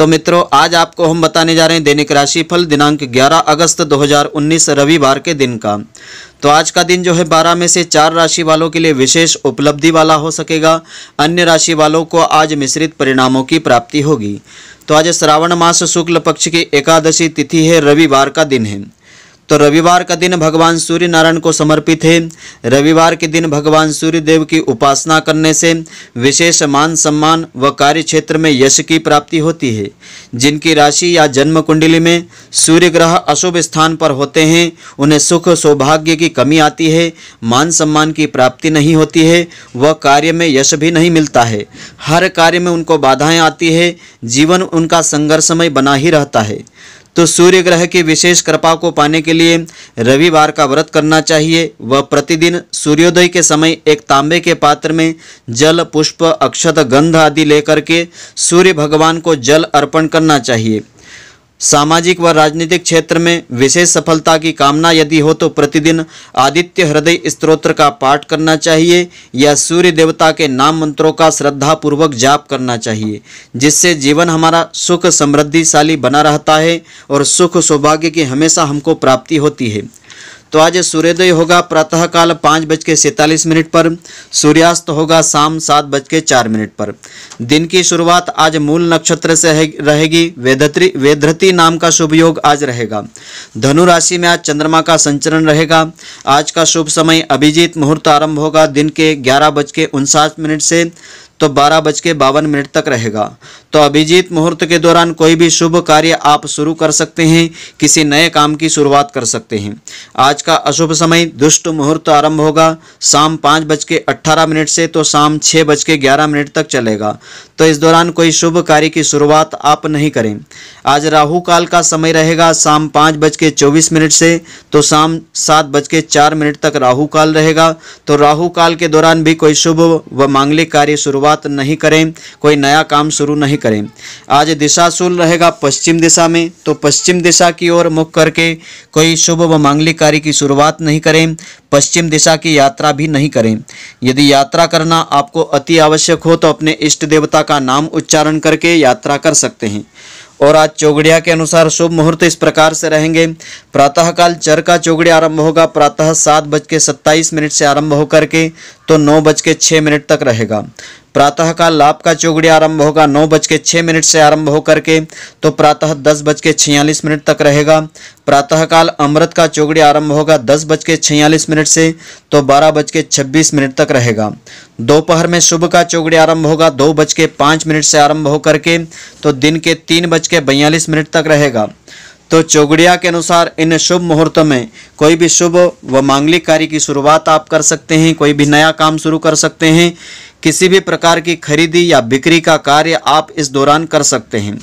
तो मित्रों आज आपको हम बताने जा रहे हैं दैनिक राशिफल दिनांक 11 अगस्त 2019 रविवार के दिन का तो आज का दिन जो है 12 में से चार राशि वालों के लिए विशेष उपलब्धि वाला हो सकेगा अन्य राशि वालों को आज मिश्रित परिणामों की प्राप्ति होगी तो आज श्रावण मास शुक्ल पक्ष की एकादशी तिथि है रविवार का दिन है तो रविवार का दिन भगवान सूर्य नारायण को समर्पित है रविवार के दिन भगवान सूर्य देव की उपासना करने से विशेष मान सम्मान व कार्य क्षेत्र में यश की प्राप्ति होती है जिनकी राशि या जन्म कुंडली में सूर्य ग्रह अशुभ स्थान पर होते हैं उन्हें सुख सौभाग्य की कमी आती है मान सम्मान की प्राप्ति नहीं होती है वह कार्य में यश भी नहीं मिलता है हर कार्य में उनको बाधाएं आती है जीवन उनका संघर्षमय बना ही रहता है तो सूर्य ग्रह की विशेष कृपा को पाने के लिए रविवार का व्रत करना चाहिए वह प्रतिदिन सूर्योदय के समय एक तांबे के पात्र में जल पुष्प अक्षत गंध आदि लेकर के सूर्य भगवान को जल अर्पण करना चाहिए सामाजिक व राजनीतिक क्षेत्र में विशेष सफलता की कामना यदि हो तो प्रतिदिन आदित्य हृदय स्त्रोत्र का पाठ करना चाहिए या सूर्य देवता के नाम मंत्रों का श्रद्धापूर्वक जाप करना चाहिए जिससे जीवन हमारा सुख समृद्धिशाली बना रहता है और सुख सौभाग्य की हमेशा हमको प्राप्ति होती है तो आज सूर्योदय होगा प्रातः काल पाँच बज के मिनट पर सूर्यास्त होगा शाम सात बज के चार मिनट पर दिन की शुरुआत आज मूल नक्षत्र से रहेगी वेधत्री वेदृति नाम का शुभ योग आज रहेगा धनु राशि में आज चंद्रमा का संचरण रहेगा आज का शुभ समय अभिजीत मुहूर्त आरंभ होगा दिन के ग्यारह बज के उनसाठ मिनट से तो बारह बज के बावन मिनट तक रहेगा तो अभिजीत मुहूर्त के दौरान कोई भी शुभ कार्य आप शुरू कर सकते हैं किसी नए काम की शुरुआत कर सकते हैं आज का अशुभ समय दुष्ट मुहूर्त आरंभ होगा शाम पाँच बज के अट्ठारह मिनट से तो शाम छः बज के ग्यारह मिनट तक चलेगा तो इस दौरान कोई शुभ कार्य की शुरुआत आप नहीं करें आज राहु काल का समय रहेगा शाम पाँच बज के चौबीस मिनट से तो शाम सात बज के चार मिनट तक राहु काल रहेगा तो राहु काल के दौरान भी कोई शुभ व मांगलिक कार्य शुरुआत शुरुआत नहीं करें कोई नया काम शुरू नहीं करें आज शूल रहेगा पश्चिम दिशा में तो पश्चिम दिशा की ओर मुख करके कोई शुभ व मांगलिक कार्य की शुरुआत नहीं करें पश्चिम दिशा की यात्रा भी नहीं करें यदि यात्रा करना आपको अति आवश्यक हो तो अपने इष्ट देवता का नाम उच्चारण करके यात्रा कर सकते हैं और आज चौगड़िया के अनुसार शुभ मुहूर्त इस प्रकार से रहेंगे प्रातःकाल चर का चौगड़िया आरंभ होगा प्रातः सात बज के सत्ताईस मिनट से आरंभ होकर के तो नौ बज के छः मिनट तक रहेगा प्रातःकाल लाभ का चौगड़ी आरंभ होगा नौ बज के छः मिनट से आरंभ होकर के तो प्रातः दस बज के छियालीस मिनट तक रहेगा प्रातःकाल अमृत का चौगड़ी आरंभ होगा दस बज के छियालीस मिनट से तो बारह बज के छब्बीस मिनट तक रहेगा दोपहर में शुभ का चौगड़ी आरंभ होगा दो बज के पाँच मिनट से आरंभ होकर के तो दिन के तीन बज के बयालीस मिनट तक रहेगा तो चौगड़िया के अनुसार इन शुभ मुहूर्त में कोई भी शुभ व मांगलिक कार्य की शुरुआत आप कर सकते हैं कोई भी नया काम शुरू कर सकते हैं किसी भी प्रकार की खरीदी या बिक्री का कार्य आप इस दौरान कर सकते हैं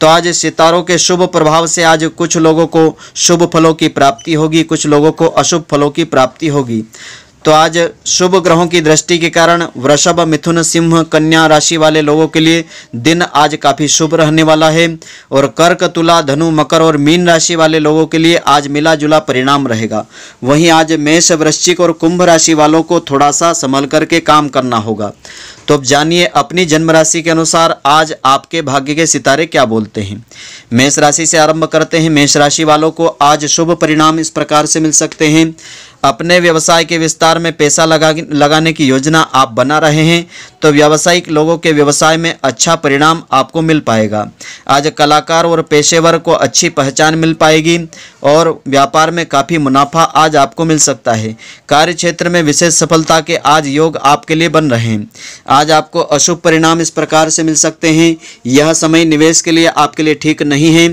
तो आज सितारों के शुभ प्रभाव से आज कुछ लोगों को शुभ फलों की प्राप्ति होगी कुछ लोगों को अशुभ फलों की प्राप्ति होगी तो आज शुभ ग्रहों की दृष्टि के कारण वृषभ मिथुन सिंह कन्या राशि वाले लोगों के लिए दिन आज काफ़ी शुभ रहने वाला है और कर्क तुला धनु मकर और मीन राशि वाले लोगों के लिए आज मिला जुला परिणाम रहेगा वहीं आज मेष वृश्चिक और कुंभ राशि वालों को थोड़ा सा संभल करके काम करना होगा तो अब जानिए अपनी जन्म राशि के अनुसार आज आपके भाग्य के सितारे क्या बोलते हैं मेष राशि से आरंभ करते हैं मेष राशि वालों को आज शुभ परिणाम इस प्रकार से मिल सकते हैं अपने व्यवसाय के विस्तार में पैसा लगा लगाने की योजना आप बना रहे हैं तो व्यावसायिक लोगों के व्यवसाय में अच्छा परिणाम आपको मिल पाएगा आज कलाकार और पेशेवर को अच्छी पहचान मिल पाएगी और व्यापार में काफ़ी मुनाफा आज आपको मिल सकता है कार्य क्षेत्र में विशेष सफलता के आज योग आपके लिए बन रहे हैं आज आपको अशुभ परिणाम इस प्रकार से मिल सकते हैं यह समय निवेश के लिए आपके लिए ठीक नहीं है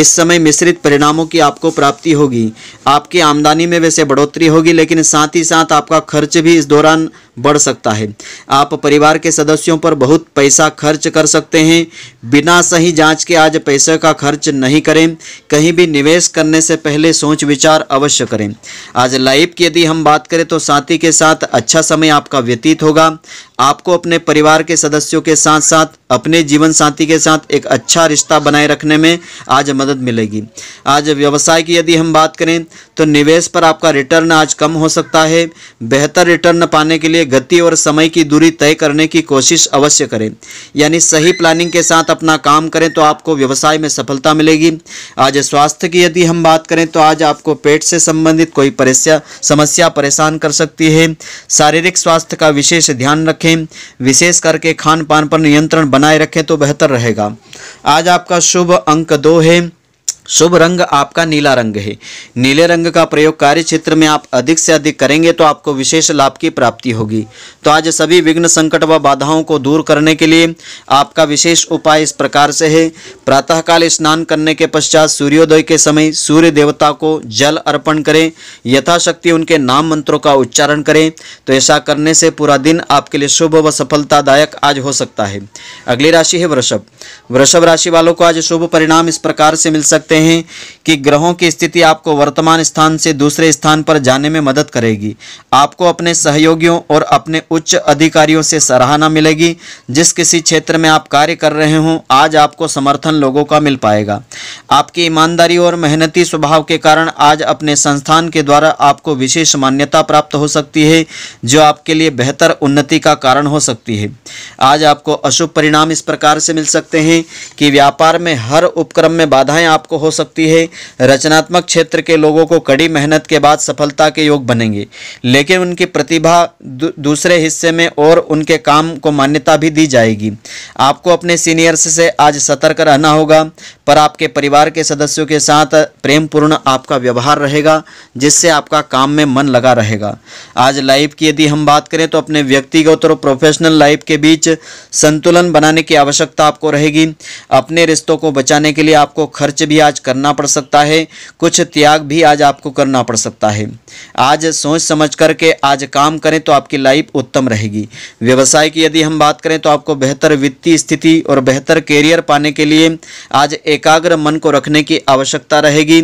इस समय मिश्रित परिणामों की आपको प्राप्ति होगी आपकी आमदनी में वैसे बढ़ोतरी होगी लेकिन साथ ही साथ आपका खर्च भी इस दौरान बढ़ सकता है आप परिवार के सदस्यों पर बहुत पैसा खर्च कर सकते हैं बिना सही जांच के आज पैसे का खर्च नहीं करें कहीं भी निवेश करने से पहले सोच विचार अवश्य करें आज लाइफ की यदि हम बात करें तो साथी के साथ अच्छा समय आपका व्यतीत होगा आपको अपने परिवार के सदस्यों के साथ साथ अपने जीवन साथी के साथ एक अच्छा रिश्ता बनाए रखने में आज मदद मिलेगी आज व्यवसाय की यदि हम बात करें तो निवेश पर आपका रिटर्न आज कम हो सकता है बेहतर रिटर्न पाने के लिए गति और समय की दूरी तय करने की कोशिश अवश्य करें यानी सही प्लानिंग के साथ अपना काम करें तो आपको व्यवसाय में सफलता मिलेगी आज स्वास्थ्य की यदि हम बात करें तो आज आपको पेट से संबंधित कोई परेशा समस्या परेशान कर सकती है शारीरिक स्वास्थ्य का विशेष ध्यान रखें विशेष करके खान पान पर नियंत्रण बनाए रखें तो बेहतर रहेगा आज आपका शुभ अंक दो है शुभ रंग आपका नीला रंग है नीले रंग का प्रयोग कार्य क्षेत्र में आप अधिक से अधिक करेंगे तो आपको विशेष लाभ की प्राप्ति होगी तो आज सभी विघ्न संकट व बाधाओं को दूर करने के लिए आपका विशेष उपाय इस प्रकार से है प्रातःकाल स्नान करने के पश्चात सूर्योदय के समय सूर्य देवता को जल अर्पण करें यथाशक्ति उनके नाम मंत्रों का उच्चारण करें तो ऐसा करने से पूरा दिन आपके लिए शुभ व सफलतादायक आज हो सकता है अगली राशि है वृषभ वृषभ राशि वालों को आज शुभ परिणाम इस प्रकार से मिल सकते सकते हैं कि ग्रहों की स्थिति आपको वर्तमान स्थान से दूसरे स्थान पर जाने में मदद करेगी आपको अपने सहयोगियों और अपने उच्च अधिकारियों से सराहना मिलेगी जिस किसी क्षेत्र में आप कार्य कर रहे हों आज आपको समर्थन लोगों का मिल पाएगा आपकी ईमानदारी और मेहनती स्वभाव के कारण आज अपने संस्थान के द्वारा आपको विशेष मान्यता प्राप्त हो सकती है जो आपके लिए बेहतर उन्नति का कारण हो सकती है आज आपको अशुभ परिणाम इस प्रकार से मिल सकते हैं कि व्यापार में हर उपक्रम में बाधाएं आपको हो सकती है रचनात्मक क्षेत्र के लोगों को कड़ी मेहनत के बाद सफलता के योग बनेंगे लेकिन उनकी प्रतिभा दू, दूसरे हिस्से में और उनके काम को मान्यता भी दी जाएगी आपको अपने सीनियर्स से आज सतर्क रहना होगा पर आपके परिवार के सदस्यों के साथ प्रेमपूर्ण आपका व्यवहार रहेगा जिससे आपका काम में मन लगा रहेगा आज लाइफ की यदि हम बात करें तो अपने व्यक्तिगत और प्रोफेशनल लाइफ के बीच संतुलन बनाने की आवश्यकता आपको रहेगी अपने रिश्तों को बचाने के लिए आपको खर्च भी आज आज करना पड़ सकता है कुछ त्याग भी आज आपको करना पड़ सकता है आज सोच समझ करके आज काम करें तो आपकी लाइफ उत्तम रहेगी व्यवसाय की यदि हम बात करें तो आपको बेहतर वित्तीय स्थिति और बेहतर कैरियर पाने के लिए आज एकाग्र मन को रखने की आवश्यकता रहेगी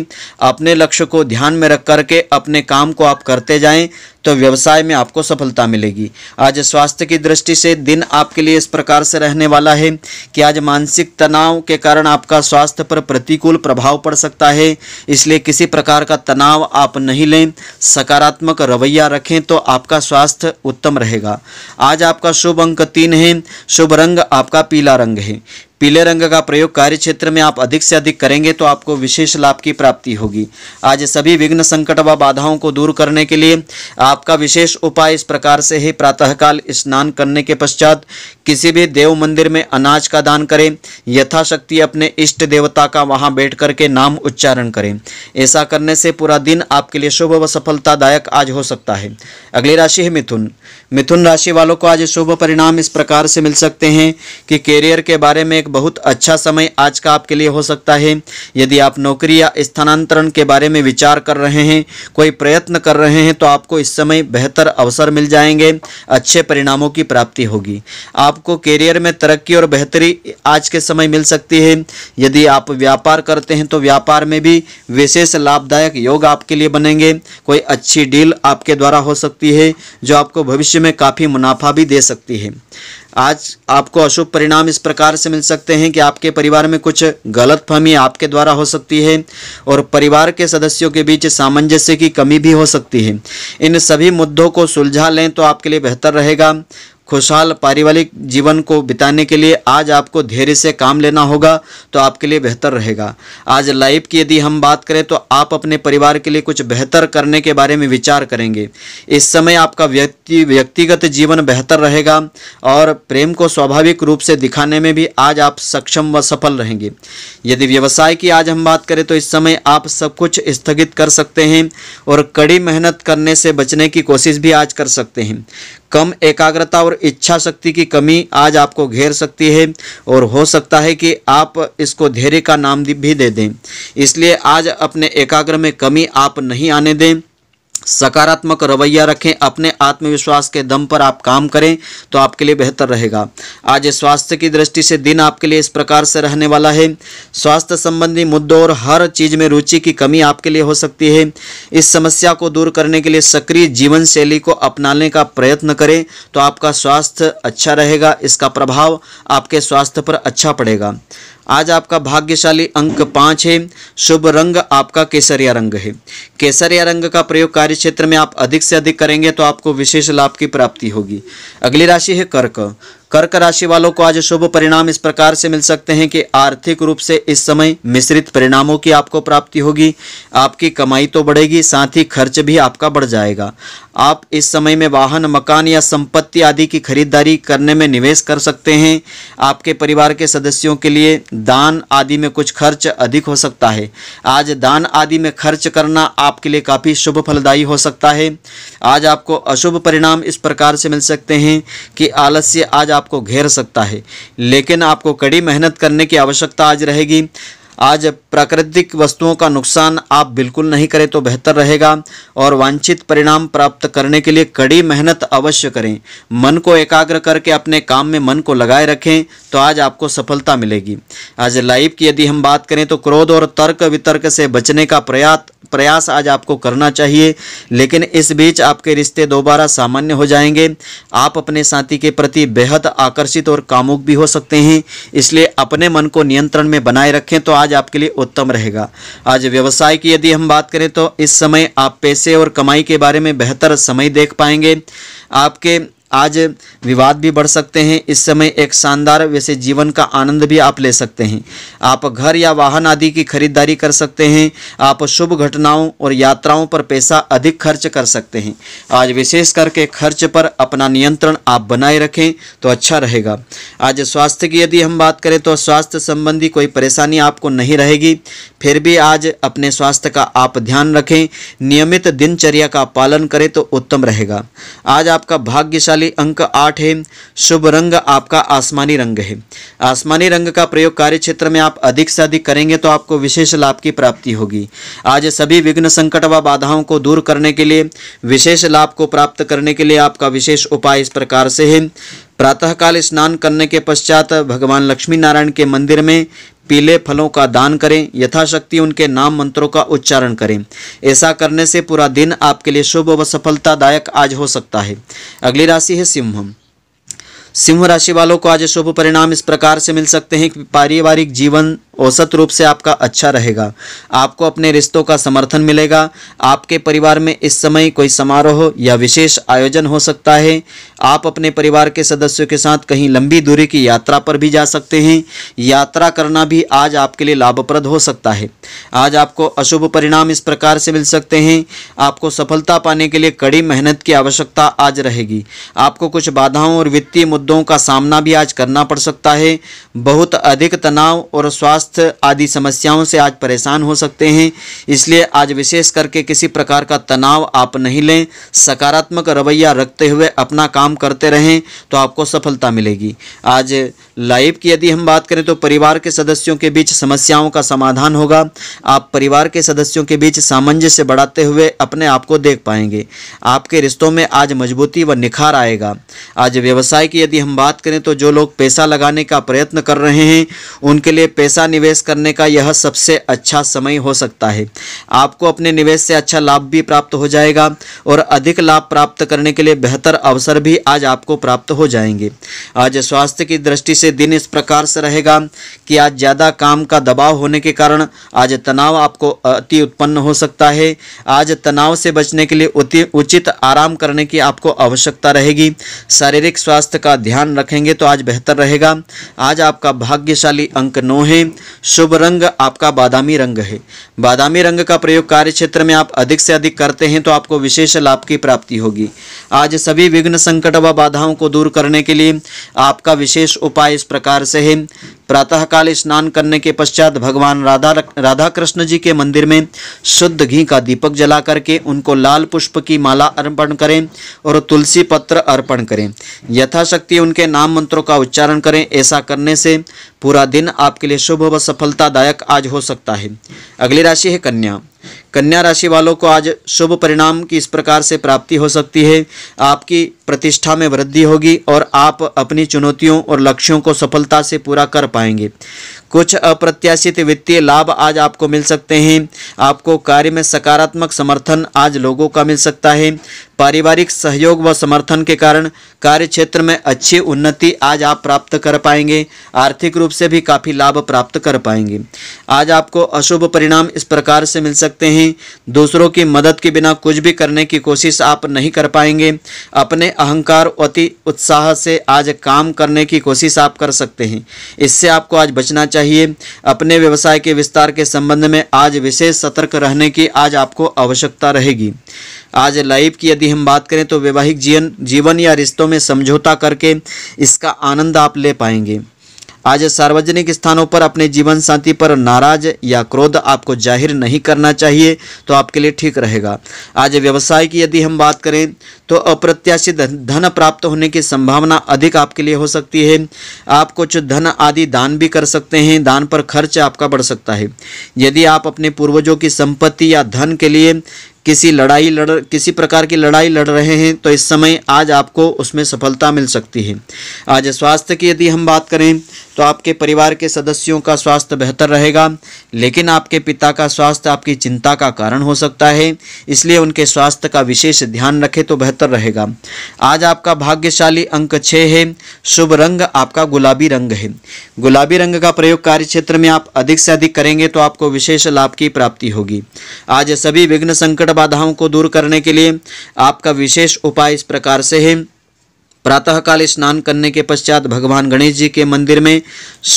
अपने लक्ष्य को ध्यान में रख करके अपने काम को आप करते जाएं तो व्यवसाय में आपको सफलता मिलेगी आज स्वास्थ्य की दृष्टि से दिन आपके लिए इस प्रकार से रहने वाला है कि आज मानसिक तनाव के कारण आपका स्वास्थ्य पर प्रतिकूल प्रभाव पड़ सकता है इसलिए किसी प्रकार का तनाव आप नहीं लें सकारात्मक रवैया रखें तो आपका स्वास्थ्य उत्तम रहेगा आज आपका शुभ अंक तीन है शुभ रंग आपका पीला रंग है पीले रंग का प्रयोग कार्य क्षेत्र में आप अधिक से अधिक करेंगे तो आपको विशेष लाभ की प्राप्ति होगी आज सभी विघ्न संकट व बाधाओं को दूर करने के लिए आपका विशेष उपाय इस प्रकार से है प्रातःकाल स्नान करने के पश्चात किसी भी देव मंदिर में अनाज का दान करें यथाशक्ति अपने इष्ट देवता का वहां बैठ करके नाम उच्चारण करें ऐसा करने से पूरा दिन आपके लिए शुभ व सफलतादायक आज हो सकता है अगली राशि है मिथुन मिथुन राशि वालों को आज शुभ परिणाम इस प्रकार से मिल सकते हैं कि कैरियर के बारे में एक बहुत अच्छा समय आज का आपके लिए हो सकता है यदि आप नौकरी या स्थानांतरण के बारे में विचार कर रहे हैं कोई प्रयत्न कर रहे हैं तो आपको इस समय बेहतर अवसर मिल जाएंगे अच्छे परिणामों की प्राप्ति होगी आपको कैरियर में तरक्की और बेहतरी आज के समय मिल सकती है यदि आप व्यापार करते हैं तो व्यापार में भी विशेष लाभदायक योग आपके लिए बनेंगे कोई अच्छी डील आपके द्वारा हो सकती है जो आपको भविष्य में काफ़ी मुनाफा भी दे सकती है आज आपको अशुभ परिणाम इस प्रकार से मिल सकते हैं कि आपके परिवार में कुछ गलत फहमी आपके द्वारा हो सकती है और परिवार के सदस्यों के बीच सामंजस्य की कमी भी हो सकती है इन सभी मुद्दों को सुलझा लें तो आपके लिए बेहतर रहेगा खुशहाल पारिवारिक जीवन को बिताने के लिए आज आपको धैर्य से काम लेना होगा तो आपके लिए बेहतर रहेगा आज लाइफ की यदि हम बात करें तो आप अपने परिवार के लिए कुछ बेहतर करने के बारे में विचार करेंगे इस समय आपका व्यक्ति व्यक्तिगत जीवन बेहतर रहेगा और प्रेम को स्वाभाविक रूप से दिखाने में भी आज आप सक्षम व सफल रहेंगे यदि व्यवसाय की आज हम बात करें तो इस समय आप सब कुछ स्थगित कर सकते हैं और कड़ी मेहनत करने से बचने की कोशिश भी आज कर सकते हैं कम एकाग्रता और इच्छा शक्ति की कमी आज आपको घेर सकती है और हो सकता है कि आप इसको धैर्य का नाम भी दे दें इसलिए आज अपने एकाग्र में कमी आप नहीं आने दें सकारात्मक रवैया रखें अपने आत्मविश्वास के दम पर आप काम करें तो आपके लिए बेहतर रहेगा आज स्वास्थ्य की दृष्टि से दिन आपके लिए इस प्रकार से रहने वाला है स्वास्थ्य संबंधी मुद्दों और हर चीज़ में रुचि की कमी आपके लिए हो सकती है इस समस्या को दूर करने के लिए सक्रिय जीवन शैली को अपनाने का प्रयत्न करें तो आपका स्वास्थ्य अच्छा रहेगा इसका प्रभाव आपके स्वास्थ्य पर अच्छा पड़ेगा आज आपका भाग्यशाली अंक पाँच है शुभ रंग आपका केसरिया रंग है केसरिया रंग का प्रयोग कार्य क्षेत्र में आप अधिक से अधिक करेंगे तो आपको विशेष लाभ की प्राप्ति होगी अगली राशि है कर्क कर्क राशि वालों को आज शुभ परिणाम इस प्रकार से मिल सकते हैं कि आर्थिक रूप से इस समय मिश्रित परिणामों की आपको प्राप्ति होगी आपकी कमाई तो बढ़ेगी साथ ही खर्च भी आपका बढ़ जाएगा आप इस समय में वाहन मकान या संपत्ति आदि की खरीदारी करने में निवेश कर सकते हैं आपके परिवार के सदस्यों के लिए दान आदि में कुछ खर्च अधिक हो सकता है आज दान आदि में खर्च करना आपके लिए काफ़ी शुभ फलदायी हो सकता है आज आपको अशुभ परिणाम इस प्रकार से मिल सकते हैं कि आलस्य आज आप आपको घेर सकता है लेकिन आपको कड़ी मेहनत करने की आवश्यकता आज रहेगी आज प्राकृतिक वस्तुओं का नुकसान आप बिल्कुल नहीं करें तो बेहतर रहेगा और वांछित परिणाम प्राप्त करने के लिए कड़ी मेहनत अवश्य करें मन को एकाग्र करके अपने काम में मन को लगाए रखें तो आज आपको सफलता मिलेगी आज लाइफ की यदि हम बात करें तो क्रोध और तर्क वितर्क से बचने का प्रयास प्रयास आज आपको करना चाहिए लेकिन इस बीच आपके रिश्ते दोबारा सामान्य हो जाएंगे आप अपने साथी के प्रति बेहद आकर्षित और कामुक भी हो सकते हैं इसलिए अपने मन को नियंत्रण में बनाए रखें तो आज आपके लिए उत्तम रहेगा आज व्यवसाय की यदि हम बात करें तो इस समय आप पैसे और कमाई के बारे में बेहतर समय देख पाएंगे आपके आज विवाद भी बढ़ सकते हैं इस समय एक शानदार वैसे जीवन का आनंद भी आप ले सकते हैं आप घर या वाहन आदि की खरीदारी कर सकते हैं आप शुभ घटनाओं और यात्राओं पर पैसा अधिक खर्च कर सकते हैं आज विशेष करके खर्च पर अपना नियंत्रण आप बनाए रखें तो अच्छा रहेगा आज स्वास्थ्य की यदि हम बात करें तो स्वास्थ्य संबंधी कोई परेशानी आपको नहीं रहेगी फिर भी आज अपने स्वास्थ्य का आप ध्यान रखें नियमित दिनचर्या का पालन करें तो उत्तम रहेगा आज आपका भाग्यशाली अंक आठ आठ है शुभ रंग आपका आसमानी रंग है आसमानी रंग का प्रयोग कार्य क्षेत्र में आप अधिक से अधिक करेंगे तो आपको विशेष लाभ की प्राप्ति होगी आज सभी विघ्न संकट व बाधाओं को दूर करने के लिए विशेष लाभ को प्राप्त करने के लिए आपका विशेष उपाय इस प्रकार से है प्रातःकाल स्नान करने के पश्चात भगवान लक्ष्मी नारायण के मंदिर में पीले फलों का दान करें यथाशक्ति उनके नाम मंत्रों का उच्चारण करें ऐसा करने से पूरा दिन आपके लिए शुभ व सफलतादायक आज हो सकता है अगली राशि है सिंहम सिंह राशि वालों को आज शुभ परिणाम इस प्रकार से मिल सकते हैं कि पारिवारिक जीवन औसत रूप से आपका अच्छा रहेगा आपको अपने रिश्तों का समर्थन मिलेगा आपके परिवार में इस समय कोई समारोह या विशेष आयोजन हो सकता है आप अपने परिवार के सदस्यों के साथ कहीं लंबी दूरी की यात्रा पर भी जा सकते हैं यात्रा करना भी आज आपके लिए लाभप्रद हो सकता है आज आपको अशुभ परिणाम इस प्रकार से मिल सकते हैं आपको सफलता पाने के लिए कड़ी मेहनत की आवश्यकता आज रहेगी आपको कुछ बाधाओं और वित्तीय मुद्दों का सामना भी आज करना पड़ सकता है बहुत अधिक तनाव और स्वास्थ्य स्वास्थ्य आदि समस्याओं से आज परेशान हो सकते हैं इसलिए आज विशेष करके किसी प्रकार का तनाव आप नहीं लें सकारात्मक रवैया रखते हुए अपना काम करते रहें तो आपको सफलता मिलेगी आज लाइफ की यदि हम बात करें तो परिवार के सदस्यों के बीच समस्याओं का समाधान होगा आप परिवार के सदस्यों के बीच सामंजस्य बढ़ाते हुए अपने आप को देख पाएंगे आपके रिश्तों में आज मजबूती व निखार आएगा आज व्यवसाय की यदि हम बात करें तो जो लोग पैसा लगाने का प्रयत्न कर रहे हैं उनके लिए पैसा निवेश करने का यह सबसे अच्छा समय हो सकता है आपको अपने निवेश से अच्छा लाभ भी प्राप्त हो जाएगा और अधिक लाभ प्राप्त करने के लिए बेहतर अवसर भी आज आपको प्राप्त हो जाएंगे आज स्वास्थ्य की दृष्टि से दिन इस प्रकार से रहेगा कि आज ज़्यादा काम का दबाव होने के कारण आज तनाव आपको अति उत्पन्न हो सकता है आज तनाव से बचने के लिए उचित आराम करने की आपको आवश्यकता रहेगी शारीरिक स्वास्थ्य का ध्यान रखेंगे तो आज बेहतर रहेगा आज आपका भाग्यशाली अंक नौ है शुभ रंग आपका बादामी रंग है बादामी रंग का प्रयोग कार्य क्षेत्र में आप अधिक से अधिक करते हैं तो आपको विशेष लाभ की प्राप्ति होगी आज सभी विघ्न संकट व बाधाओं को दूर करने के लिए आपका विशेष उपाय इस प्रकार से है प्रातःकाल स्नान करने के पश्चात भगवान राधा राधा कृष्ण जी के मंदिर में शुद्ध घी का दीपक जला करके उनको लाल पुष्प की माला अर्पण करें और तुलसी पत्र अर्पण करें यथाशक्ति उनके नाम मंत्रों का उच्चारण करें ऐसा करने से पूरा दिन आपके लिए शुभ व सफलतादायक आज हो सकता है अगली राशि है कन्या कन्या राशि वालों को आज शुभ परिणाम की इस प्रकार से प्राप्ति हो सकती है आपकी प्रतिष्ठा में वृद्धि होगी और आप अपनी चुनौतियों और लक्ष्यों को सफलता से पूरा कर पाएंगे कुछ अप्रत्याशित वित्तीय लाभ आज आपको मिल सकते हैं आपको कार्य में सकारात्मक समर्थन आज लोगों का मिल सकता है पारिवारिक सहयोग व समर्थन के कारण कार्य क्षेत्र में अच्छी उन्नति आज आप प्राप्त कर पाएंगे आर्थिक रूप से भी काफ़ी लाभ प्राप्त कर पाएंगे आज आपको अशुभ परिणाम इस प्रकार से मिल सकते हैं दूसरों की मदद के बिना कुछ भी करने की कोशिश आप नहीं कर पाएंगे अपने अहंकार अति उत्साह से आज काम करने की कोशिश आप कर सकते हैं इससे आपको आज बचना चाहिए अपने व्यवसाय के विस्तार के संबंध में आज विशेष सतर्क रहने की आज आपको आवश्यकता रहेगी आज लाइफ की यदि हम बात करें तो वैवाहिक जीवन जीवन या रिश्तों में समझौता करके इसका आनंद आप ले पाएंगे आज सार्वजनिक स्थानों पर अपने जीवन साथी पर नाराज या क्रोध आपको जाहिर नहीं करना चाहिए तो आपके लिए ठीक रहेगा आज व्यवसाय की यदि हम बात करें तो अप्रत्याशित धन प्राप्त होने की संभावना अधिक आपके लिए हो सकती है आप कुछ धन आदि दान भी कर सकते हैं दान पर खर्च आपका बढ़ सकता है यदि आप अपने पूर्वजों की संपत्ति या धन के लिए किसी लड़ाई लड़ किसी प्रकार की लड़ाई लड़ रहे हैं तो इस समय आज आपको उसमें सफलता मिल सकती है आज स्वास्थ्य की यदि हम बात करें तो आपके परिवार के सदस्यों का स्वास्थ्य बेहतर रहेगा लेकिन आपके पिता का स्वास्थ्य आपकी चिंता का कारण हो सकता है इसलिए उनके स्वास्थ्य का विशेष ध्यान रखें तो बेहतर रहेगा आज आपका भाग्यशाली अंक छः है शुभ रंग आपका गुलाबी रंग है गुलाबी रंग का प्रयोग कार्य क्षेत्र में आप अधिक से अधिक करेंगे तो आपको विशेष लाभ की प्राप्ति होगी आज सभी विघ्न संकट बाधाओं को दूर करने के लिए आपका विशेष उपाय इस प्रकार से है प्रातःकाल स्नान करने के पश्चात भगवान गणेश जी के मंदिर में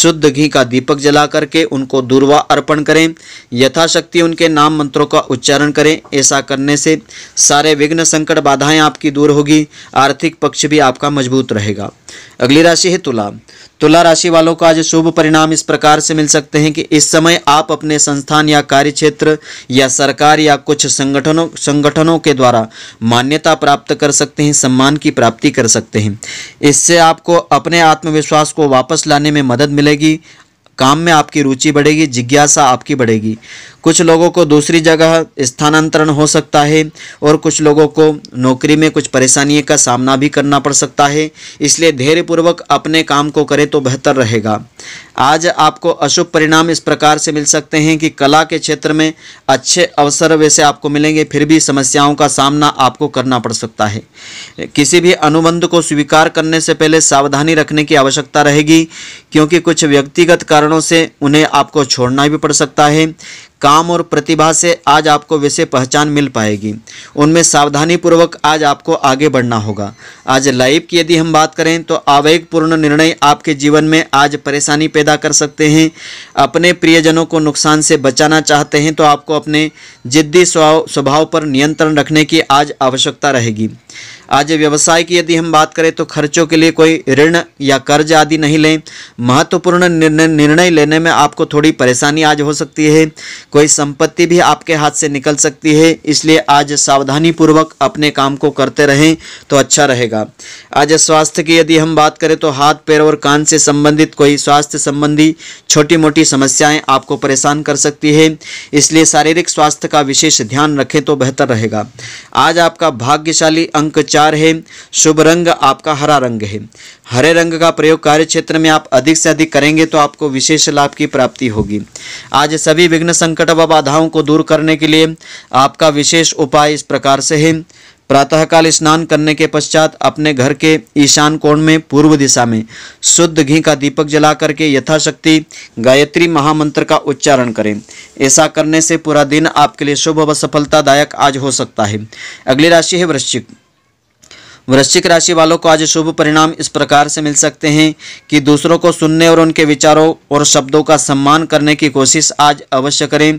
शुद्ध घी का दीपक जला करके उनको दूर्वा अर्पण करें यथाशक्ति उनके नाम मंत्रों का उच्चारण करें ऐसा करने से सारे विघ्न संकट बाधाएं आपकी दूर होगी आर्थिक पक्ष भी आपका मजबूत रहेगा अगली राशि है तुला तुला राशि वालों का आज शुभ परिणाम इस प्रकार से मिल सकते हैं कि इस समय आप अपने संस्थान या कार्य क्षेत्र या सरकार या कुछ संगठनों संगठनों के द्वारा मान्यता प्राप्त कर सकते हैं सम्मान की प्राप्ति कर सकते सकते हैं इससे आपको अपने आत्मविश्वास को वापस लाने में मदद मिलेगी काम में आपकी रुचि बढ़ेगी जिज्ञासा आपकी बढ़ेगी कुछ लोगों को दूसरी जगह स्थानांतरण हो सकता है और कुछ लोगों को नौकरी में कुछ परेशानियों का सामना भी करना पड़ सकता है इसलिए धैर्यपूर्वक अपने काम को करें तो बेहतर रहेगा आज आपको अशुभ परिणाम इस प्रकार से मिल सकते हैं कि कला के क्षेत्र में अच्छे अवसर वैसे आपको मिलेंगे फिर भी समस्याओं का सामना आपको करना पड़ सकता है किसी भी अनुबंध को स्वीकार करने से पहले सावधानी रखने की आवश्यकता रहेगी क्योंकि कुछ व्यक्तिगत कारणों से उन्हें आपको छोड़ना भी पड़ सकता है काम और प्रतिभा से आज आपको वैसे पहचान मिल पाएगी उनमें सावधानी पूर्वक आज आपको आगे बढ़ना होगा आज लाइफ की यदि हम बात करें तो आवेगपूर्ण निर्णय आपके जीवन में आज परेशानी पैदा कर सकते हैं अपने प्रियजनों को नुकसान से बचाना चाहते हैं तो आपको अपने जिद्दी स्वभाव पर नियंत्रण रखने की आज आवश्यकता रहेगी आज व्यवसाय की यदि हम बात करें तो खर्चों के लिए कोई ऋण या कर्ज आदि नहीं लें महत्वपूर्ण निर्णय लेने में आपको थोड़ी परेशानी आज हो सकती है कोई संपत्ति भी आपके हाथ से निकल सकती है इसलिए आज सावधानीपूर्वक अपने काम को करते रहें तो अच्छा रहेगा आज स्वास्थ्य की यदि हम बात करें तो हाथ पैर और कान से संबंधित कोई स्वास्थ्य संबंधी छोटी मोटी समस्याएं आपको परेशान कर सकती है इसलिए शारीरिक स्वास्थ्य का विशेष ध्यान रखें तो बेहतर रहेगा आज आपका भाग्यशाली अंक चार विचार है शुभ रंग आपका हरा रंग है हरे रंग का प्रयोग कार्य क्षेत्र में आप अधिक से अधिक करेंगे तो आपको विशेष लाभ की प्राप्ति होगी आज सभी विघ्न संकट व बाधाओं को दूर करने के लिए आपका विशेष उपाय इस प्रकार से है प्रातःकाल स्नान करने के पश्चात अपने घर के ईशान कोण में पूर्व दिशा में शुद्ध घी का दीपक जला करके यथाशक्ति गायत्री महामंत्र का उच्चारण करें ऐसा करने से पूरा दिन आपके लिए शुभ व सफलतादायक आज हो सकता है अगली राशि है वृश्चिक वृश्चिक राशि वालों को आज शुभ परिणाम इस प्रकार से मिल सकते हैं कि दूसरों को सुनने और उनके विचारों और शब्दों का सम्मान करने की कोशिश आज अवश्य करें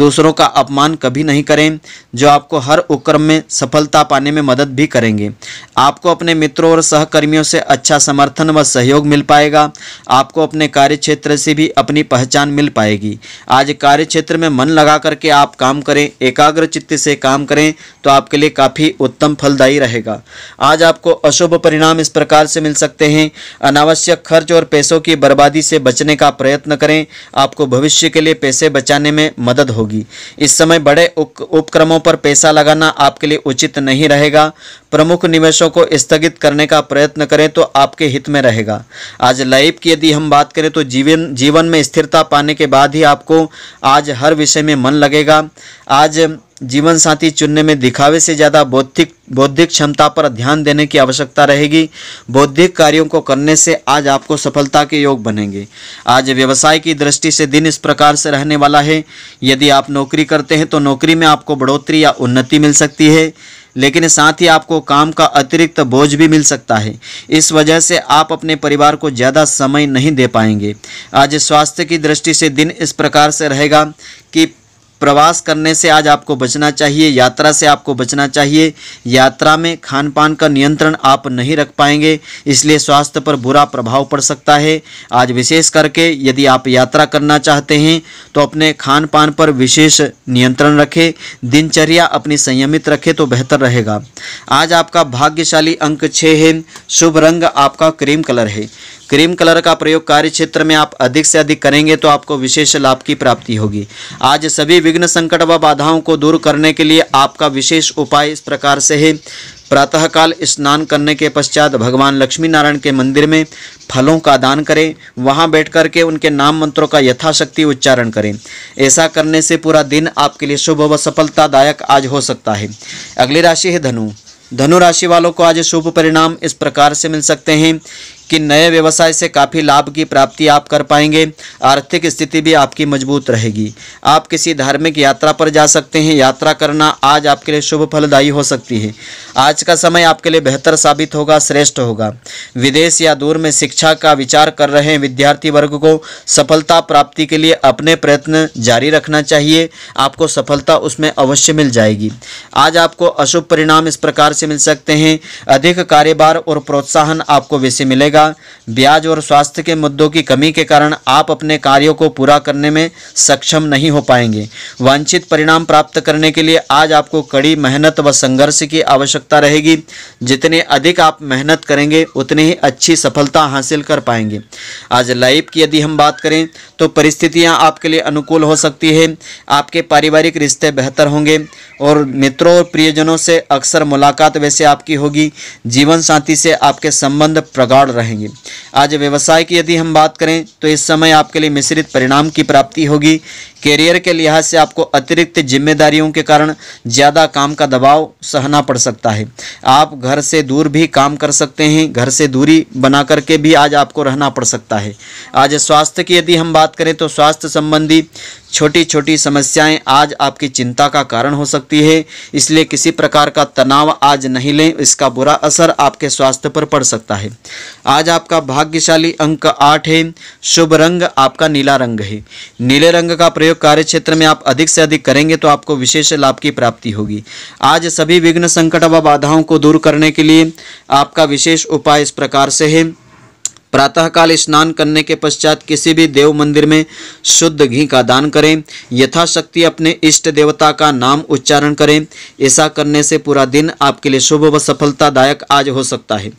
दूसरों का अपमान कभी नहीं करें जो आपको हर उपक्रम में सफलता पाने में मदद भी करेंगे आपको अपने मित्रों और सहकर्मियों से अच्छा समर्थन व सहयोग मिल पाएगा आपको अपने कार्य क्षेत्र से भी अपनी पहचान मिल पाएगी आज कार्य क्षेत्र में मन लगा करके आप काम करें एकाग्र चित्त से काम करें तो आपके लिए काफ़ी उत्तम फलदायी रहेगा आज आपको अशुभ परिणाम इस प्रकार से मिल सकते हैं अनावश्यक खर्च और पैसों की बर्बादी से बचने का प्रयत्न करें आपको भविष्य के लिए पैसे बचाने में मदद होगी इस समय बड़े उपक्रमों पर पैसा लगाना आपके लिए उचित नहीं रहेगा प्रमुख निवेशों को स्थगित करने का प्रयत्न करें तो आपके हित में रहेगा आज लाइफ की यदि हम बात करें तो जीवन जीवन में स्थिरता पाने के बाद ही आपको आज हर विषय में मन लगेगा आज जीवन साथी चुनने में दिखावे से ज़्यादा बौद्धिक बौद्धिक क्षमता पर ध्यान देने की आवश्यकता रहेगी बौद्धिक कार्यों को करने से आज आपको सफलता के योग बनेंगे आज व्यवसाय की दृष्टि से दिन इस प्रकार से रहने वाला है यदि आप नौकरी करते हैं तो नौकरी में आपको बढ़ोतरी या उन्नति मिल सकती है लेकिन साथ ही आपको काम का अतिरिक्त बोझ भी मिल सकता है इस वजह से आप अपने परिवार को ज़्यादा समय नहीं दे पाएंगे आज स्वास्थ्य की दृष्टि से दिन इस प्रकार से रहेगा कि प्रवास करने से आज आपको बचना चाहिए यात्रा से आपको बचना चाहिए यात्रा में खान पान का नियंत्रण आप नहीं रख पाएंगे इसलिए स्वास्थ्य पर बुरा प्रभाव पड़ सकता है आज विशेष करके यदि आप यात्रा करना चाहते हैं तो अपने खान पान पर विशेष नियंत्रण रखें दिनचर्या अपनी संयमित रखें तो बेहतर रहेगा आज आपका भाग्यशाली अंक छः है शुभ रंग आपका क्रीम कलर है क्रीम कलर का प्रयोग कार्य क्षेत्र में आप अधिक से अधिक करेंगे तो आपको विशेष लाभ की प्राप्ति होगी आज सभी विघ्न संकट व बाधाओं को दूर करने के लिए आपका विशेष उपाय इस प्रकार से है प्रातःकाल स्नान करने के पश्चात भगवान लक्ष्मी नारायण के मंदिर में फलों का दान करें वहां बैठ करके के उनके नाम मंत्रों का यथाशक्ति उच्चारण करें ऐसा करने से पूरा दिन आपके लिए शुभ व सफलतादायक आज हो सकता है अगली राशि है धनु धनु राशि वालों को आज शुभ परिणाम इस प्रकार से मिल सकते हैं कि नए व्यवसाय से काफ़ी लाभ की प्राप्ति आप कर पाएंगे आर्थिक स्थिति भी आपकी मजबूत रहेगी आप किसी धार्मिक यात्रा पर जा सकते हैं यात्रा करना आज आपके लिए शुभ फलदायी हो सकती है आज का समय आपके लिए बेहतर साबित होगा श्रेष्ठ होगा विदेश या दूर में शिक्षा का विचार कर रहे विद्यार्थी वर्ग को सफलता प्राप्ति के लिए अपने प्रयत्न जारी रखना चाहिए आपको सफलता उसमें अवश्य मिल जाएगी आज आपको अशुभ परिणाम इस प्रकार से मिल सकते हैं अधिक कार्यभार और प्रोत्साहन आपको वैसे मिलेगा रहेगा ब्याज और स्वास्थ्य के मुद्दों की कमी के कारण आप अपने कार्यों को पूरा करने में सक्षम नहीं हो पाएंगे वांछित परिणाम प्राप्त करने के लिए आज आपको कड़ी मेहनत व संघर्ष की आवश्यकता रहेगी जितने अधिक आप मेहनत करेंगे उतनी ही अच्छी सफलता हासिल कर पाएंगे आज लाइफ की यदि हम बात करें तो परिस्थितियां आपके लिए अनुकूल हो सकती है आपके पारिवारिक रिश्ते बेहतर होंगे और मित्रों और प्रियजनों से अक्सर मुलाकात वैसे आपकी होगी जीवन साथी से आपके संबंध प्रगाढ़ रहेंगी आज व्यवसाय की यदि हम बात करें तो इस समय आपके लिए मिश्रित परिणाम की प्राप्ति होगी कैरियर के लिहाज से आपको अतिरिक्त जिम्मेदारियों के कारण ज़्यादा काम का दबाव सहना पड़ सकता है आप घर से दूर भी काम कर सकते हैं घर से दूरी बना करके भी आज आपको रहना पड़ सकता है आज स्वास्थ्य की यदि हम बात करें तो स्वास्थ्य संबंधी छोटी छोटी समस्याएं आज आपकी चिंता का कारण हो सकती है इसलिए किसी प्रकार का तनाव आज नहीं लें इसका बुरा असर आपके स्वास्थ्य पर पड़ सकता है आज आपका भाग्यशाली अंक आठ है शुभ रंग आपका नीला रंग है नीले रंग का प्रयोग सहयोग कार्य क्षेत्र में आप अधिक से अधिक करेंगे तो आपको विशेष लाभ की प्राप्ति होगी आज सभी विघ्न संकट व बाधाओं को दूर करने के लिए आपका विशेष उपाय इस प्रकार से है प्रातःकाल स्नान करने के पश्चात किसी भी देव मंदिर में शुद्ध घी का दान करें यथाशक्ति अपने इष्ट देवता का नाम उच्चारण करें ऐसा करने से पूरा दिन आपके लिए शुभ व सफलतादायक आज हो सकता है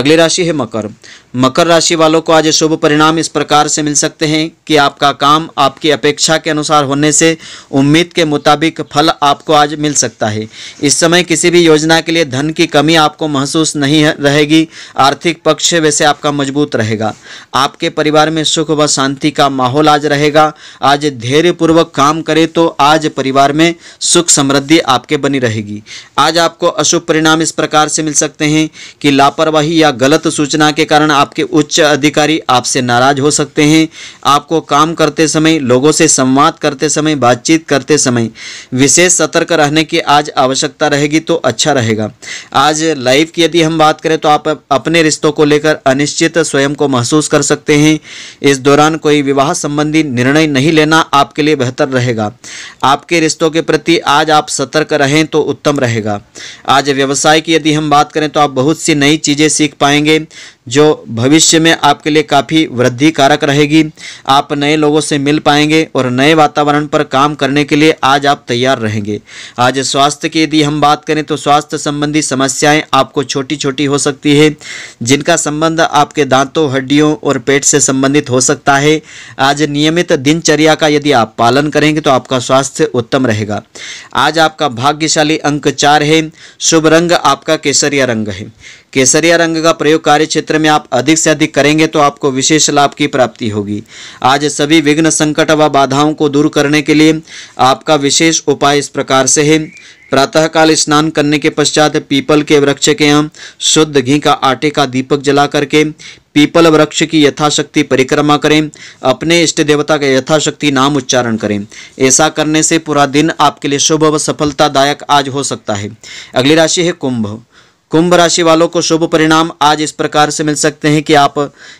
अगली राशि है मकर मकर राशि वालों को आज शुभ परिणाम इस प्रकार से मिल सकते हैं कि आपका काम आपकी अपेक्षा के अनुसार होने से उम्मीद के मुताबिक फल आपको आज मिल सकता है इस समय किसी भी योजना के लिए धन की कमी आपको महसूस नहीं रहेगी आर्थिक पक्ष वैसे आपका मजबूत रहेगा आपके परिवार में सुख व शांति का माहौल आज रहेगा आज धैर्यपूर्वक काम करें तो आज परिवार में सुख समृद्धि आपके बनी रहेगी आज आपको अशुभ परिणाम इस प्रकार से मिल सकते हैं कि लापरवाही या गलत सूचना के कारण आपके उच्च अधिकारी आपसे नाराज हो सकते हैं आपको काम करते समय लोगों से संवाद करते समय बातचीत करते समय विशेष सतर्क रहने की आज आवश्यकता रहेगी तो अच्छा रहेगा आज लाइफ की यदि हम बात करें तो आप अपने रिश्तों को लेकर अनिश्चित स्वयं स्वयं को महसूस कर सकते हैं इस दौरान कोई विवाह संबंधी निर्णय नहीं लेना आपके लिए बेहतर रहेगा आपके रिश्तों के प्रति आज आप सतर्क रहें तो उत्तम रहेगा आज व्यवसाय की यदि हम बात करें तो आप बहुत सी नई चीज़ें सीख पाएंगे जो भविष्य में आपके लिए काफ़ी वृद्धि कारक रहेगी आप नए लोगों से मिल पाएंगे और नए वातावरण पर काम करने के लिए आज आप तैयार रहेंगे आज स्वास्थ्य की यदि हम बात करें तो स्वास्थ्य संबंधी समस्याएं आपको छोटी छोटी हो सकती है जिनका संबंध आपके दांतों हड्डियों और पेट से संबंधित हो सकता है आज नियमित दिनचर्या का यदि आप पालन करेंगे तो आपका स्वास्थ्य उत्तम रहेगा आज आपका भाग्यशाली अंक चार है शुभ रंग आपका केसरिया रंग है केसरिया रंग का प्रयोग कार्य क्षेत्र क्षेत्र में आप अधिक से अधिक करेंगे तो आपको विशेष लाभ की प्राप्ति होगी आज सभी विघ्न संकट व बाधाओं को दूर करने के लिए आपका विशेष उपाय इस प्रकार से है प्रातःकाल स्नान करने के पश्चात पीपल के वृक्ष के यहाँ शुद्ध घी का आटे का दीपक जला करके पीपल वृक्ष की यथाशक्ति परिक्रमा करें अपने इष्ट देवता का यथाशक्ति नाम उच्चारण करें ऐसा करने से पूरा दिन आपके लिए शुभ व सफलतादायक आज हो सकता है अगली राशि है कुंभ कुंभ राशि वालों को शुभ परिणाम आज इस प्रकार से मिल सकते हैं कि आप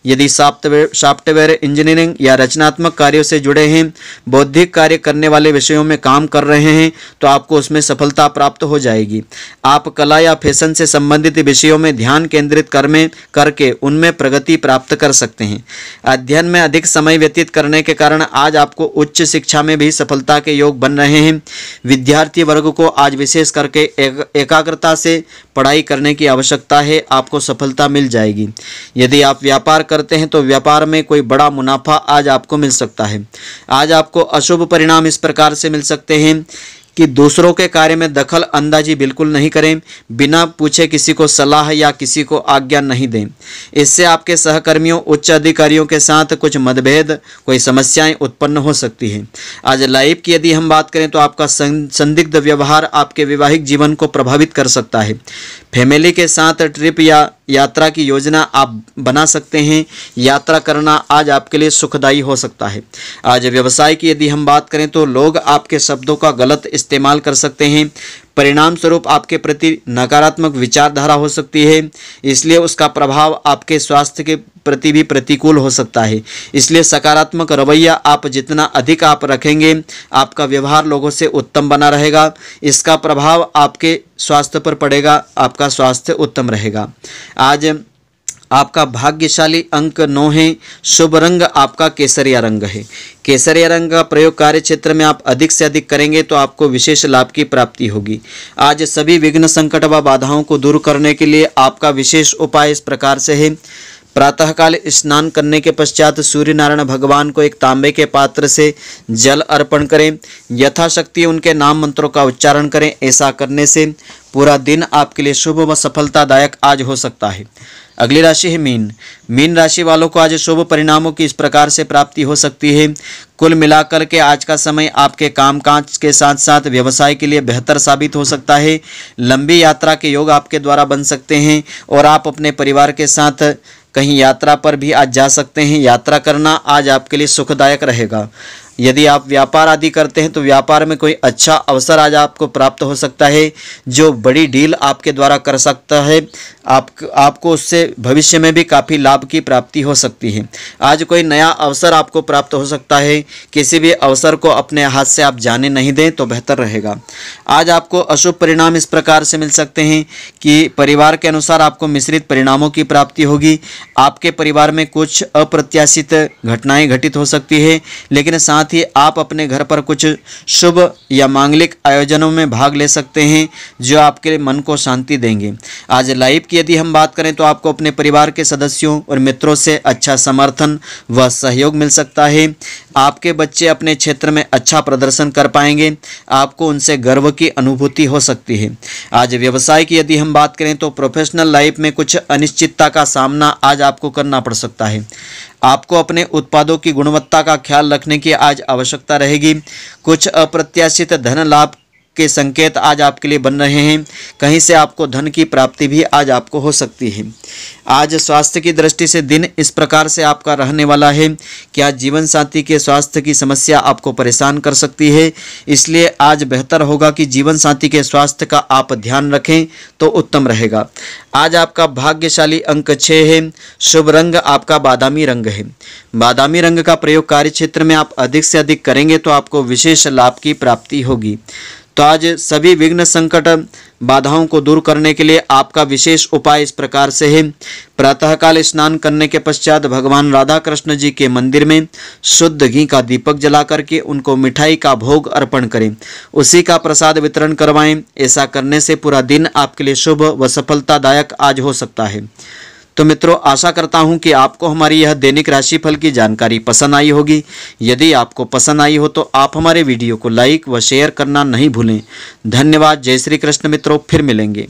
यदि सॉफ्टवेयर सॉफ्टवेयर इंजीनियरिंग या रचनात्मक कार्यों से जुड़े हैं बौद्धिक कार्य करने वाले विषयों में काम कर रहे हैं तो आपको उसमें सफलता प्राप्त हो जाएगी आप कला या फैशन से संबंधित विषयों में ध्यान केंद्रित कर में करके उनमें प्रगति प्राप्त कर सकते हैं अध्ययन में अधिक समय व्यतीत करने के कारण आज आपको उच्च शिक्षा में भी सफलता के योग बन रहे हैं विद्यार्थी वर्ग को आज विशेष करके एकाग्रता से पढ़ाई कर करने की आवश्यकता है आपको सफलता मिल जाएगी यदि आप व्यापार करते हैं तो व्यापार में कोई बड़ा मुनाफा आज आपको मिल सकता है आज आपको अशुभ परिणाम इस प्रकार से मिल सकते हैं कि दूसरों के कार्य में दखल अंदाजी बिल्कुल नहीं करें बिना पूछे किसी को सलाह या किसी को आज्ञा नहीं दें इससे आपके सहकर्मियों उच्च अधिकारियों के साथ कुछ मतभेद कोई समस्याएं उत्पन्न हो सकती हैं आज लाइफ की यदि हम बात करें तो आपका संदिग्ध व्यवहार आपके वैवाहिक जीवन को प्रभावित कर सकता है फैमिली के साथ ट्रिप या यात्रा की योजना आप बना सकते हैं यात्रा करना आज आपके लिए सुखदायी हो सकता है आज व्यवसाय की यदि हम बात करें तो लोग आपके शब्दों का गलत इस्तेमाल कर सकते हैं परिणाम स्वरूप आपके प्रति नकारात्मक विचारधारा हो सकती है इसलिए उसका प्रभाव आपके स्वास्थ्य के प्रति भी प्रतिकूल हो सकता है इसलिए सकारात्मक रवैया आप जितना अधिक आप रखेंगे आपका व्यवहार लोगों से उत्तम बना रहेगा इसका प्रभाव आपके स्वास्थ्य पर पड़ेगा आपका स्वास्थ्य उत्तम रहेगा आज आपका भाग्यशाली अंक नौ है शुभ रंग आपका केसरिया रंग है केसरिया रंग का प्रयोग कार्य क्षेत्र में आप अधिक से अधिक करेंगे तो आपको विशेष लाभ की प्राप्ति होगी आज सभी विघ्न संकट व बाधाओं को दूर करने के लिए आपका विशेष उपाय इस प्रकार से है प्रातःकाल स्नान करने के पश्चात सूर्य नारायण भगवान को एक तांबे के पात्र से जल अर्पण करें यथाशक्ति उनके नाम मंत्रों का उच्चारण करें ऐसा करने से पूरा दिन आपके लिए शुभ व सफलतादायक आज हो सकता है अगली राशि है मीन मीन राशि वालों को आज शुभ परिणामों की इस प्रकार से प्राप्ति हो सकती है कुल मिलाकर के आज का समय आपके कामकाज के साथ साथ व्यवसाय के लिए बेहतर साबित हो सकता है लंबी यात्रा के योग आपके द्वारा बन सकते हैं और आप अपने परिवार के साथ कहीं यात्रा पर भी आज जा सकते हैं यात्रा करना आज आपके लिए सुखदायक रहेगा यदि आप व्यापार आदि करते हैं तो व्यापार में कोई अच्छा अवसर आज आपको प्राप्त हो सकता है जो बड़ी डील आपके द्वारा कर सकता है आप आपको उससे भविष्य में भी काफ़ी लाभ की प्राप्ति हो सकती है आज कोई नया अवसर आपको प्राप्त हो सकता है किसी भी अवसर को अपने हाथ से आप जाने नहीं दें तो बेहतर रहेगा आज आपको अशुभ परिणाम इस प्रकार से मिल सकते हैं कि परिवार के अनुसार आपको मिश्रित परिणामों की प्राप्ति होगी आपके परिवार में कुछ अप्रत्याशित घटनाएं घटित हो सकती है लेकिन साथ ही आप अपने घर पर कुछ शुभ या मांगलिक आयोजनों में भाग ले सकते हैं जो आपके मन को शांति देंगे आज लाइफ की यदि हम बात करें तो आपको अपने परिवार के सदस्यों और मित्रों से अच्छा समर्थन व सहयोग मिल सकता है आपके बच्चे अपने क्षेत्र में अच्छा प्रदर्शन कर पाएंगे आपको उनसे गर्व की अनुभूति हो सकती है आज व्यवसाय की यदि हम बात करें तो प्रोफेशनल लाइफ में कुछ अनिश्चितता का सामना आज आपको करना पड़ सकता है आपको अपने उत्पादों की गुणवत्ता का ख्याल रखने की आज आवश्यकता रहेगी कुछ अप्रत्याशित धन लाभ के संकेत आज आपके लिए बन रहे हैं कहीं से आपको धन की प्राप्ति भी आज आपको हो सकती है आज स्वास्थ्य की दृष्टि से दिन इस प्रकार से आपका रहने वाला है कि आज जीवन साथी के स्वास्थ्य की समस्या आपको परेशान कर सकती है इसलिए आज बेहतर होगा कि जीवन साथी के स्वास्थ्य का आप ध्यान रखें तो उत्तम रहेगा आज आपका भाग्यशाली अंक छः है शुभ रंग आपका बादामी रंग है बादामी रंग का प्रयोग कार्य क्षेत्र में आप अधिक से अधिक करेंगे तो आपको विशेष लाभ की प्राप्ति होगी तो आज सभी विघ्न संकट बाधाओं को दूर करने के लिए आपका विशेष उपाय इस प्रकार से है प्रातःकाल स्नान करने के पश्चात भगवान राधा कृष्ण जी के मंदिर में शुद्ध घी का दीपक जला करके उनको मिठाई का भोग अर्पण करें उसी का प्रसाद वितरण करवाएं ऐसा करने से पूरा दिन आपके लिए शुभ व सफलतादायक आज हो सकता है तो मित्रों आशा करता हूं कि आपको हमारी यह दैनिक राशिफल की जानकारी पसंद आई होगी यदि आपको पसंद आई हो तो आप हमारे वीडियो को लाइक व शेयर करना नहीं भूलें धन्यवाद जय श्री कृष्ण मित्रों फिर मिलेंगे